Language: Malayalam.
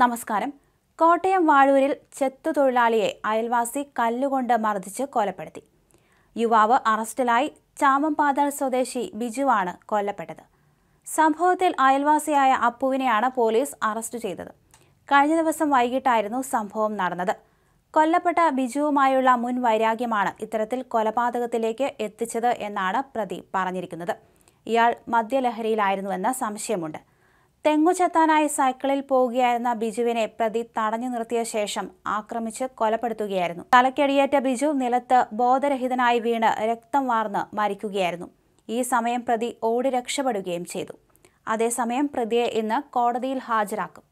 നമസ്കാരം കോട്ടയം വാഴൂരിൽ ചെത്തു തൊഴിലാളിയെ അയൽവാസി കല്ലുകൊണ്ട് മർദ്ദിച്ച് കൊലപ്പെടുത്തി യുവാവ് അറസ്റ്റിലായി ചാമംപാതൽ സ്വദേശി ബിജുവാണ് കൊല്ലപ്പെട്ടത് സംഭവത്തിൽ അയൽവാസിയായ അപ്പുവിനെയാണ് പോലീസ് അറസ്റ്റ് ചെയ്തത് കഴിഞ്ഞ ദിവസം വൈകിട്ടായിരുന്നു സംഭവം നടന്നത് കൊല്ലപ്പെട്ട ബിജുവുമായുള്ള മുൻ വൈരാഗ്യമാണ് ഇത്തരത്തിൽ കൊലപാതകത്തിലേക്ക് എത്തിച്ചത് എന്നാണ് പ്രതി പറഞ്ഞിരിക്കുന്നത് ഇയാൾ മദ്യലഹരിയിലായിരുന്നുവെന്ന സംശയമുണ്ട് തെങ്ങു ചെത്താനായി സൈക്കിളിൽ പോവുകയായിരുന്ന ബിജുവിനെ പ്രതി തടഞ്ഞു നിർത്തിയ ശേഷം ആക്രമിച്ച് കൊലപ്പെടുത്തുകയായിരുന്നു തലക്കടിയേറ്റ ബിജു നിലത്ത് ബോധരഹിതനായി വീണ് രക്തം വാർന്ന് മരിക്കുകയായിരുന്നു ഈ സമയം പ്രതി ഓടി രക്ഷപ്പെടുകയും ചെയ്തു അതേസമയം പ്രതിയെ ഇന്ന് കോടതിയിൽ ഹാജരാക്കും